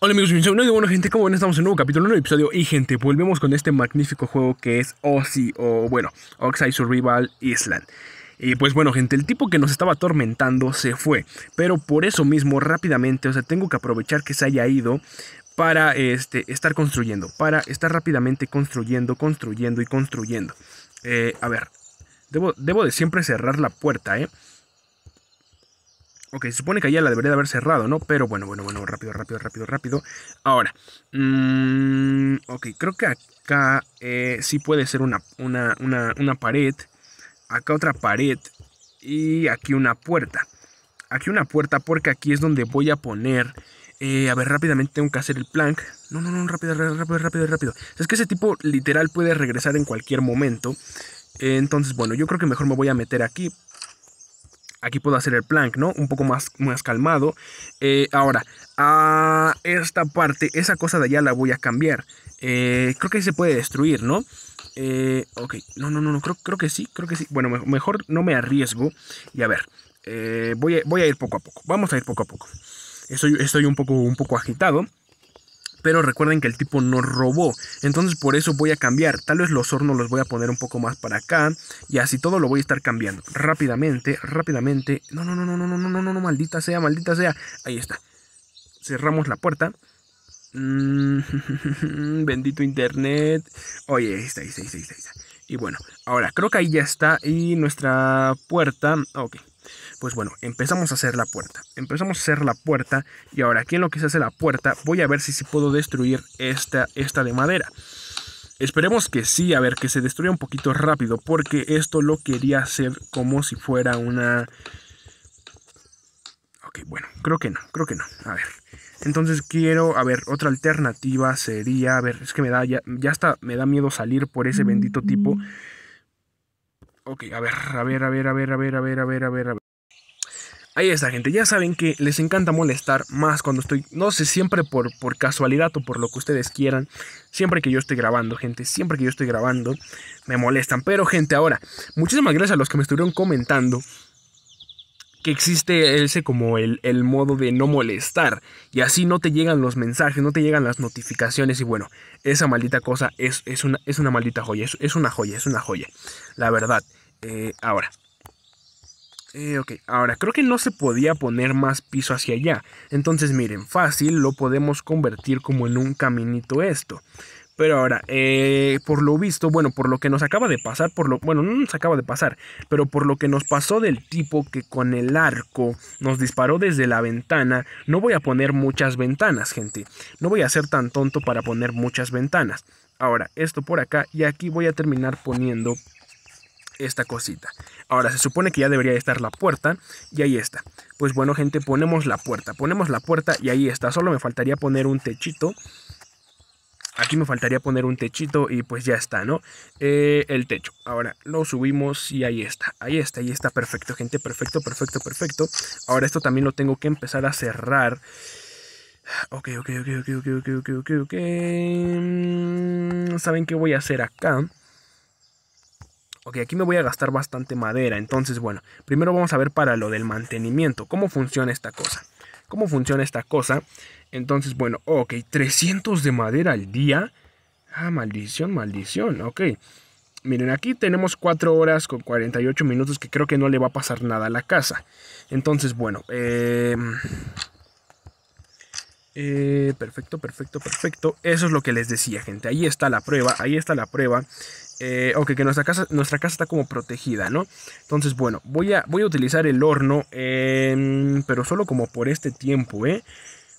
Hola amigos, bienvenidos. Bueno gente, cómo ven estamos en un nuevo capítulo, un nuevo episodio y gente, volvemos con este magnífico juego que es Ozzy o bueno, Oxide Survival Island. Y pues bueno, gente, el tipo que nos estaba atormentando se fue. Pero por eso mismo, rápidamente, o sea, tengo que aprovechar que se haya ido para este, estar construyendo. Para estar rápidamente construyendo, construyendo y construyendo. Eh, a ver, debo, debo de siempre cerrar la puerta, ¿eh? Ok, se supone que ya la debería de haber cerrado, ¿no? Pero bueno, bueno, bueno, rápido, rápido, rápido, rápido. Ahora, mm, ok, creo que acá eh, sí puede ser una, una, una, una pared. Acá otra pared. Y aquí una puerta. Aquí una puerta porque aquí es donde voy a poner... Eh, a ver, rápidamente tengo que hacer el plank. No, no, no, rápido, rápido, rápido, rápido. Es que ese tipo literal puede regresar en cualquier momento. entonces, bueno, yo creo que mejor me voy a meter aquí Aquí puedo hacer el plank, ¿no? Un poco más, más calmado. Eh, ahora, a ah, esta parte, esa cosa de allá la voy a cambiar. Eh, creo que se puede destruir, ¿no? Eh, ok, no, no, no, no creo, creo que sí, creo que sí. Bueno, mejor no me arriesgo. Y a ver, voy a, voy, a, ir poco a poco. Vamos a ir poco a poco. Estoy, estoy un, poco, un poco agitado. Pero recuerden que el tipo no robó. Entonces por eso voy a cambiar. Tal vez los hornos los voy a poner un poco más para acá. Y así todo lo voy a estar cambiando. Rápidamente, rápidamente. No, no, no, no, no, no, no, no, no, maldita sea, maldita sea. Ahí está. Cerramos la puerta. Mm, bendito internet. Oye, ahí está, ahí está, ahí está, ahí está. Y bueno, ahora creo que ahí ya está. Y nuestra puerta. Ok, pues bueno, empezamos a hacer la puerta. Empezamos a hacer la puerta y ahora aquí en lo que se hace la puerta voy a ver si, si puedo destruir esta, esta de madera. Esperemos que sí, a ver, que se destruya un poquito rápido porque esto lo quería hacer como si fuera una... Ok, bueno, creo que no, creo que no. A ver, entonces quiero, a ver, otra alternativa sería, a ver, es que me da, ya, ya está, me da miedo salir por ese bendito tipo. Ok, a ver, a ver, a ver, a ver, a ver, a ver, a ver, a ver, a ver, Ahí está, gente. Ya saben que les encanta molestar más cuando estoy, no sé, siempre por, por casualidad o por lo que ustedes quieran. Siempre que yo estoy grabando, gente, siempre que yo estoy grabando, me molestan. Pero, gente, ahora, muchísimas gracias a los que me estuvieron comentando que existe ese como el, el, modo de no molestar y así no te llegan los mensajes, no te llegan las notificaciones y bueno, esa maldita cosa es, es, una, es una maldita joya, es, es una joya, es una joya, la verdad. Eh, ahora, eh, ok, ahora creo que no se podía poner más piso hacia allá. Entonces miren, fácil lo podemos convertir como en un caminito esto. Pero ahora, eh, por lo visto, bueno, por lo que nos acaba de pasar, por lo, bueno, no nos acaba de pasar, pero por lo que nos pasó del tipo que con el arco nos disparó desde la ventana, no voy a poner muchas ventanas, gente. No voy a ser tan tonto para poner muchas ventanas. Ahora, esto por acá y aquí voy a terminar poniendo esta cosita. Ahora, se supone que ya debería estar la puerta y ahí está. Pues bueno, gente, ponemos la puerta. Ponemos la puerta y ahí está. Solo me faltaría poner un techito. Aquí me faltaría poner un techito y pues ya está, ¿no? Eh, el techo. Ahora lo subimos y ahí está. Ahí está, ahí está. Perfecto, gente. Perfecto, perfecto, perfecto. Ahora esto también lo tengo que empezar a cerrar. Ok, ok, ok, ok, ok, ok, ok, ok. Mm, ¿Saben qué voy a hacer acá? Ok, aquí me voy a gastar bastante madera. Entonces, bueno, primero vamos a ver para lo del mantenimiento. ¿Cómo funciona esta cosa? ¿Cómo funciona esta cosa? Entonces, bueno, ok, 300 de madera al día. Ah, maldición, maldición, ok. Miren, aquí tenemos 4 horas con 48 minutos que creo que no le va a pasar nada a la casa. Entonces, bueno, eh... Eh, perfecto, perfecto, perfecto. Eso es lo que les decía, gente. Ahí está la prueba, ahí está la prueba. Eh, que nuestra casa, nuestra casa está como protegida, ¿no? Entonces, bueno, voy a, voy a utilizar el horno, em, pero solo como por este tiempo, ¿eh?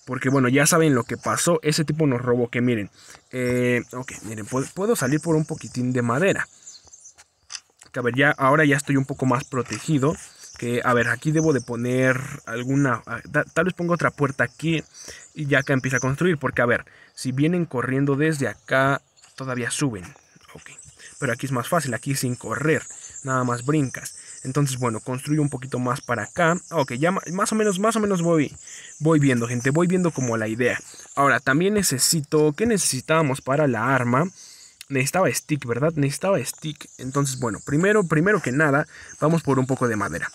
Porque, bueno, ya saben lo que pasó. Ese tipo nos robó, que miren. Eh, ok, miren, puedo, salir por un poquitín de madera. Que a ver, ya, ahora ya estoy un poco más protegido que, a ver, aquí debo de poner alguna, ah, tal vez pongo otra puerta aquí y ya acá empieza a construir, porque a ver, si vienen corriendo desde acá, todavía suben, ok, pero aquí es más fácil, aquí sin correr, nada más brincas, entonces bueno, construyo un poquito más para acá, ok, ya más o menos, más o menos voy, voy viendo gente, voy viendo como la idea, ahora también necesito, ¿qué necesitábamos para la arma?, necesitaba stick, ¿verdad? Necesitaba stick. Entonces, bueno, primero, primero que nada, vamos por un poco de madera.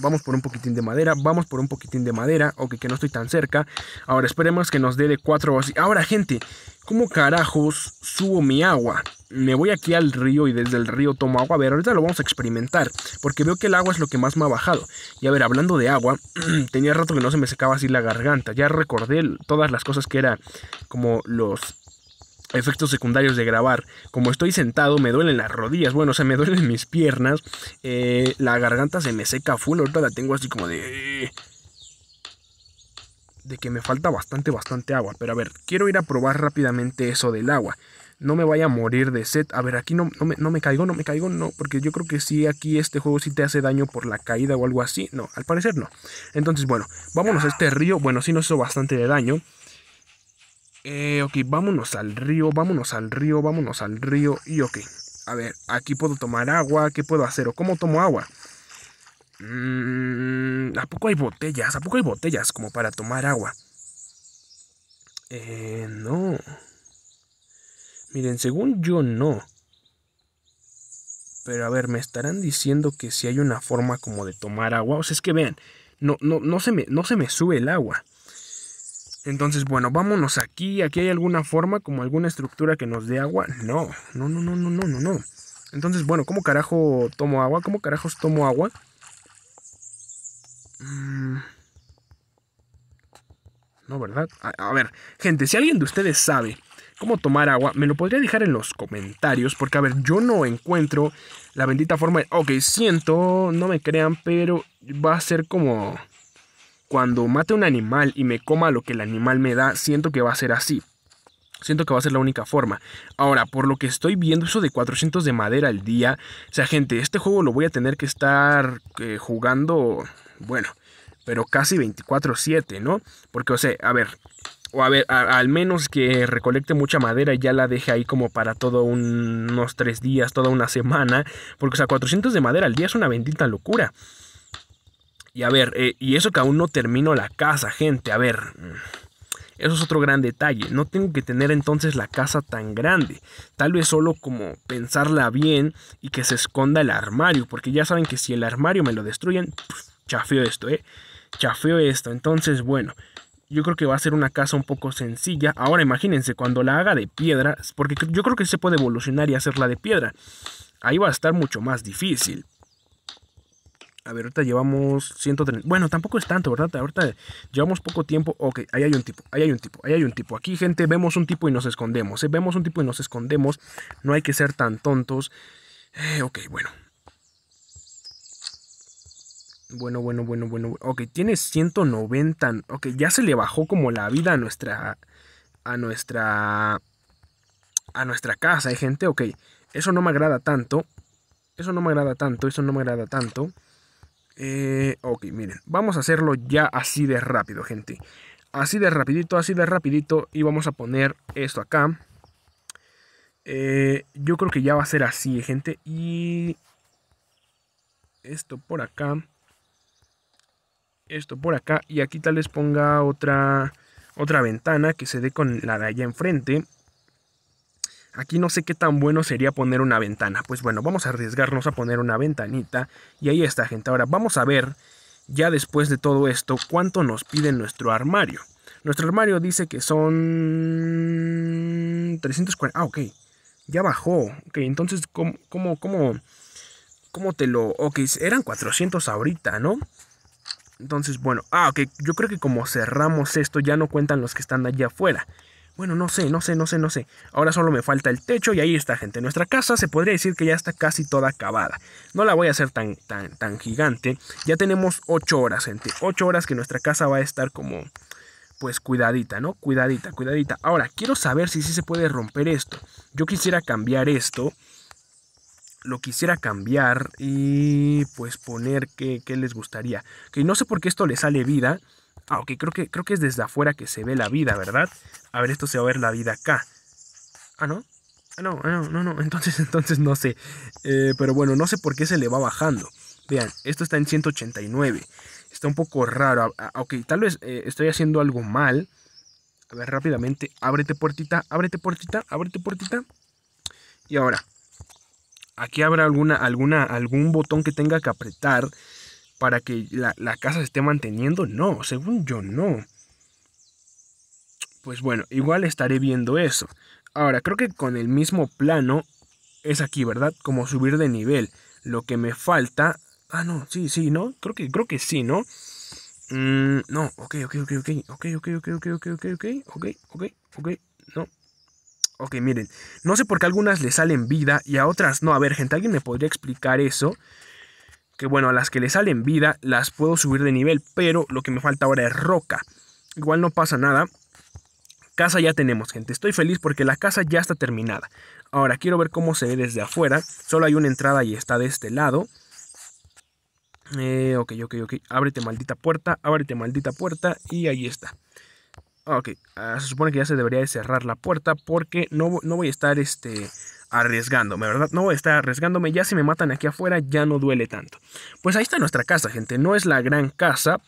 Vamos por un poquitín de madera, vamos por un poquitín de madera, ok, que no estoy tan cerca. Ahora esperemos que nos dé de 4 así. Ahora, gente, ¿cómo carajos subo mi agua? Me voy aquí al río y desde el río tomo agua. A ver, ahorita lo vamos a experimentar, porque veo que el agua es lo que más me ha bajado. Y a ver, hablando de agua, tenía rato que no se me secaba así la garganta. Ya recordé todas las cosas que era como los efectos secundarios de grabar. Como estoy sentado, me duelen las rodillas, bueno, o sea, me duelen mis piernas, eh, la garganta se me seca full, ahorita la tengo así como de... De que me falta bastante, bastante agua. Pero a ver, quiero ir a probar rápidamente eso del agua. No me vaya a morir de sed. A ver, aquí no, no, me, caigo, no me caigo, no. Porque yo creo que sí, aquí este juego sí te hace daño por la caída o algo así. No, al parecer no. Entonces, bueno, vámonos a este río. Bueno, sí nos hizo bastante de daño. Eh, ok, vámonos al río, vámonos al río, vámonos al río. Y ok, a ver, aquí puedo tomar agua, ¿qué puedo hacer? ¿O cómo tomo agua? Mm, ¿A poco hay botellas? ¿A poco hay botellas como para tomar agua? Eh, no. Miren, según yo no. Pero a ver, me estarán diciendo que si hay una forma como de tomar agua. O sea, es que vean, no, no, no, se, no se me sube el agua. Entonces, bueno, vámonos aquí. ¿Aquí hay alguna forma, como alguna estructura que nos dé agua? No, no, no, no, no, no, no, Entonces, bueno, ¿cómo carajo tomo agua? ¿Cómo carajos tomo agua? Mm. No, ¿verdad? A, a, ver, gente, si alguien de ustedes sabe cómo tomar agua, me lo podría dejar en los comentarios, porque a ver, yo no encuentro la bendita forma de... Ok, siento, no me crean, pero va a ser como cuando mate un animal y me coma lo que el animal me da, siento que va a ser así. Siento que va a ser la única forma. Ahora, por lo que estoy viendo, eso de 400 de madera al día. O sea, gente, este juego lo voy a tener que estar eh, jugando, bueno, pero casi 24/7, ¿no? Porque, o sea, a ver, o a ver, al menos que recolecte mucha madera y ya la deje ahí como para todo unos 3 días, toda una semana. Porque, o sea, 400 de madera al día es una bendita locura. Y a ver, eh, y eso que aún no termino la casa, gente. A ver, mm, eso es otro gran detalle. No tengo que tener entonces la casa tan grande. Tal vez solo como pensarla bien y que se esconda el armario. Porque ya saben que si el armario me lo destruyen, chafeo esto, ¿eh? Chafeo esto. Entonces, bueno, yo creo que va a ser una casa un poco sencilla. Ahora imagínense, cuando la haga de piedra, porque yo creo que se puede evolucionar y hacerla de piedra. Ahí va a estar mucho más difícil. A ver, ahorita llevamos 130. Bueno, tampoco es tanto, ¿verdad? Ahorita llevamos poco tiempo. Ok, ahí hay un tipo, ahí hay un tipo, ahí hay un tipo. Aquí, gente, vemos un tipo y nos escondemos. ¿eh? Vemos un tipo y nos escondemos. No hay que ser tan tontos. Eh, ok, bueno. Bueno, bueno, bueno, bueno, bueno. Ok, tiene 190. Ok, ya se le bajó como la vida a nuestra... A nuestra... A nuestra casa, ¿eh, gente? Ok, eso no me agrada tanto. Eso no me agrada tanto, eso no me agrada tanto. Eh, ok, miren, vamos a hacerlo ya así de rápido, gente. Así de rapidito, así de rapidito. Y vamos a poner esto acá. Eh, yo creo que ya va a ser así, eh, gente. Y esto por acá. Esto por acá. Y aquí tal vez ponga otra, otra ventana que se dé con la de allá enfrente. Aquí no sé qué tan bueno sería poner una ventana. Pues bueno, vamos a arriesgarnos a poner una ventanita. Y ahí está, gente. Ahora vamos a ver, ya después de todo esto, cuánto nos pide nuestro armario. Nuestro armario dice que son... 340... Ah, ok. Ya bajó. Ok, entonces, ¿cómo, cómo, cómo, cómo te lo...? Ok, eran 400 ahorita, ¿no? Entonces, bueno, ah, ok, yo creo que como cerramos esto ya no cuentan los que están allá afuera. Bueno, no sé, no sé, no sé, no sé. Ahora solo me falta el techo y ahí está, gente. Nuestra casa se podría decir que ya está casi toda acabada. No la voy a hacer tan, tan, tan gigante. Ya tenemos 8 horas, gente. 8 horas que nuestra casa va a estar como, pues cuidadita, ¿no? Cuidadita, cuidadita. Ahora, quiero saber si sí se puede romper esto. Yo quisiera cambiar esto. Lo quisiera cambiar y pues poner que, qué les gustaría. Que no sé por qué esto le sale vida. Ah, ok, creo que, creo que es desde afuera que se ve la vida, ¿verdad? A ver, esto se va a ver la vida acá. Ah, ¿no? Ah, no, ah, no, no, no. Entonces, entonces no sé. Eh, pero bueno, no sé por qué se le va bajando. Vean, esto está en 189. Está un poco raro. Ah, ah, ok, tal vez eh, estoy haciendo algo mal. A ver, rápidamente. Ábrete puertita, ábrete puertita, ábrete puertita. Y ahora, aquí habrá alguna, alguna, algún botón que tenga que apretar para que la, casa se esté manteniendo? No, según yo no. Pues bueno, igual estaré viendo eso. Ahora, creo que con el mismo plano es aquí, ¿verdad? Como subir de nivel. Lo que me falta... Ah, no, sí, sí, ¿no? Creo que, creo que sí, ¿no? no, ok, ok, ok, ok, ok, ok, ok, ok, ok, ok, ok, ok, ok, ok, no. Ok, miren, no sé por qué a algunas le salen vida y a otras no. A ver, gente, ¿alguien me podría explicar eso? que bueno, a las que le salen vida las puedo subir de nivel, pero lo que me falta ahora es roca. Igual no pasa nada. Casa ya tenemos, gente. Estoy feliz porque la casa ya está terminada. Ahora quiero ver cómo se ve desde afuera. Solo hay una entrada y está de este lado. Eh, ok, ok, ok. Ábrete maldita puerta, ábrete maldita puerta y ahí está. Ok, ah, se supone que ya se debería de cerrar la puerta porque no, no voy a estar este, arriesgándome, ¿verdad? No, está arriesgándome, ya si me matan aquí afuera ya no duele tanto. Pues ahí está nuestra casa, gente, no es la gran casa,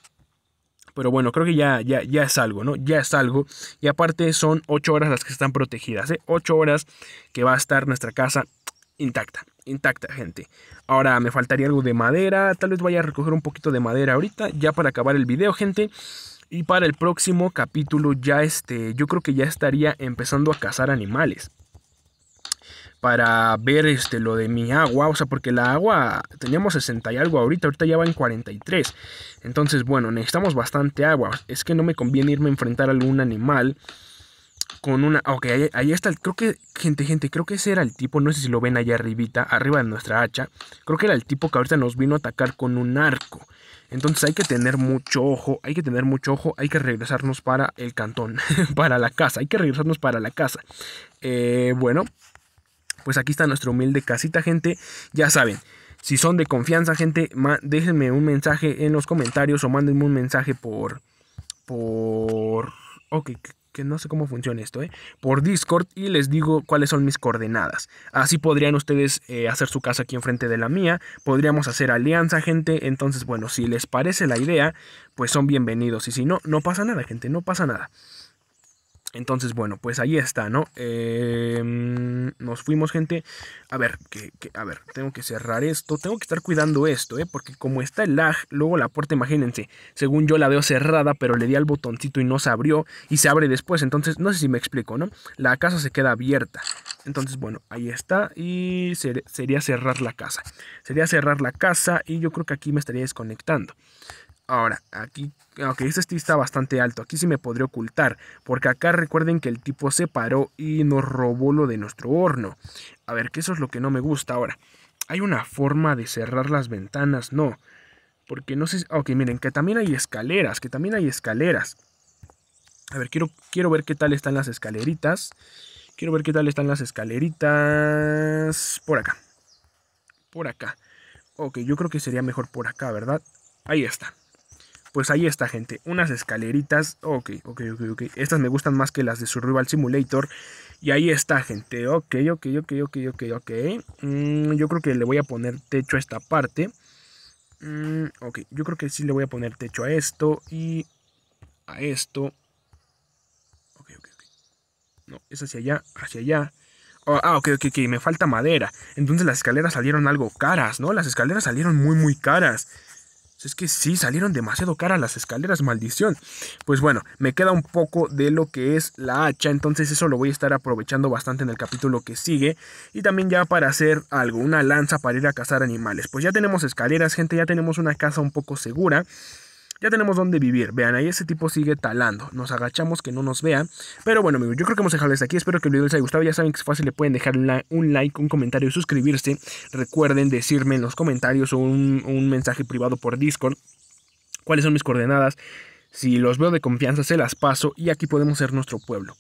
pero bueno, creo que ya, ya, ya es algo, ¿no? Ya es algo. Y aparte son 8 horas las que están protegidas, ¿eh? 8 horas que va a estar nuestra casa intacta, intacta, gente. Ahora me faltaría algo de madera, tal vez vaya a recoger un poquito de madera ahorita, ya para acabar el video, gente. Y para el próximo capítulo ya este, yo creo que ya estaría empezando a cazar animales para ver este, lo de mi agua, o sea, porque la agua teníamos 60 y algo ahorita, ahorita ya va en 43. Entonces, bueno, necesitamos bastante agua. Es que no me conviene irme a enfrentar a algún animal con una... Ok, ahí, está está, creo que, gente, gente, creo que ese era el tipo, no sé si lo ven allá arribita, arriba de nuestra hacha. Creo que era el tipo que ahorita nos vino a atacar con un arco. Entonces hay que tener mucho ojo, hay que tener mucho ojo, hay que regresarnos para el cantón, para la casa, hay que regresarnos para la casa. Eh, bueno, pues aquí está nuestra humilde casita, gente. Ya saben, si son de confianza, gente, déjenme un mensaje en los comentarios o mándenme un mensaje por... Por... Ok, que no sé cómo funciona esto, ¿eh? por Discord y les digo cuáles son mis coordenadas. Así podrían ustedes eh, hacer su casa aquí enfrente de la mía, podríamos hacer alianza, gente. Entonces, bueno, si les parece la idea, pues son bienvenidos y si no, no pasa nada, gente, no pasa nada. Entonces, bueno, pues ahí está, ¿no? Em, nos fuimos, gente. A ver, que, a ver, tengo que cerrar esto. Tengo que estar cuidando esto, ¿eh? Porque como está el lag, luego la puerta, imagínense, según yo la veo cerrada, pero le di al botoncito y no se abrió. Y se abre después, entonces, no sé si me explico, ¿no? La casa se queda abierta. Entonces, bueno, ahí está. Y sería cerrar la casa. Sería cerrar la casa y yo creo que aquí me estaría desconectando. Ahora, aquí, aunque este está bastante alto, aquí sí me podría ocultar, porque acá recuerden que el tipo se paró y nos robó lo de nuestro horno. A ver, que eso es lo que no me gusta ahora. ¿Hay una forma de cerrar las ventanas? No, porque no sé... Ok, miren, que también hay escaleras, que también hay escaleras. A ver, quiero, quiero ver qué tal están las escaleritas. Quiero ver qué tal están las escaleritas... Por acá. Por acá. Ok, yo creo que sería mejor por acá, ¿verdad? Ahí está pues ahí está, gente. Unas escaleritas. Ok, ok, ok, ok. Estas me gustan más que las de Survival Simulator. Y ahí está, gente. Ok, ok, ok, ok, ok, ok. Mm, yo creo que le voy a poner techo a esta parte. Mm, ok, yo creo que sí le voy a poner techo a esto y a esto. Ok, ok, ok. No, es hacia allá, hacia allá. Oh, ah, ok, ok, ok, me falta madera. Entonces las escaleras salieron algo caras, ¿no? Las escaleras salieron muy, muy caras. Pues es que sí, salieron demasiado caras las escaleras, maldición. Pues bueno, me queda un poco de lo que es la hacha, entonces eso lo voy a estar aprovechando bastante en el capítulo que sigue. Y también ya para hacer algo, una lanza para ir a cazar animales. Pues ya tenemos escaleras, gente, ya tenemos una casa un poco segura. Ya tenemos donde vivir. Vean, ahí ese tipo sigue talando. Nos agachamos que no nos vea. Pero bueno, amigos, yo creo que hemos dejado desde aquí. Espero que el video les haya gustado. Ya saben que es fácil. Le pueden dejar un like, un comentario y suscribirse. Recuerden decirme en los comentarios o un mensaje privado por Discord cuáles son mis coordenadas. Si los veo de confianza, se las paso y aquí podemos ser nuestro pueblo.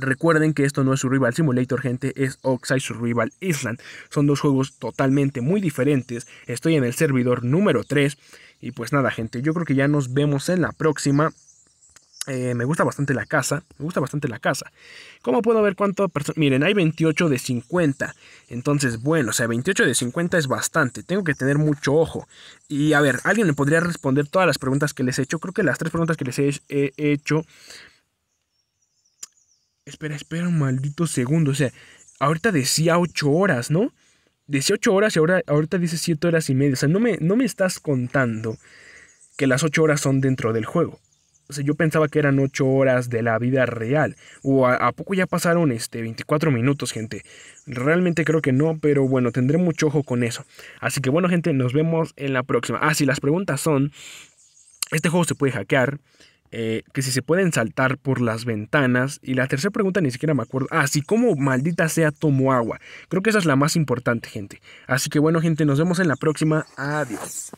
Recuerden que esto no es Survival Simulator, gente, es Oxide Survival Island. Son dos juegos totalmente muy diferentes. Estoy en el servidor número 3. Y pues nada, gente, yo creo que ya nos vemos en la próxima. Eh, me gusta bastante la casa. Me gusta bastante la casa. ¿Cómo puedo ver cuánto Miren, hay 28 de 50. Entonces, bueno, o sea, 28 de 50 es bastante. Tengo que tener mucho ojo. Y a ver, alguien le podría responder todas las preguntas que les he hecho. Creo que las tres preguntas que les he hecho Espera, espera un maldito segundo. O sea, ahorita decía 8 horas, ¿no? Decía 8 horas y ahora, ahorita dice 7 horas y media. O sea, no me, no me estás contando que las 8 horas son dentro del juego. O sea, yo pensaba que eran 8 horas de la vida real. O a, poco ya pasaron este 24 minutos, gente. Realmente creo que no, pero bueno, tendré mucho ojo con eso. Así que bueno, gente, nos vemos en la próxima. Ah, si las preguntas son. Este juego se puede hackear. Eh, que si se pueden saltar por las ventanas. Y la tercera pregunta ni siquiera me acuerdo. Ah, sí. como maldita sea tomo agua. Creo que esa es la más importante, gente. Así que bueno, gente, nos vemos en la próxima. Adiós.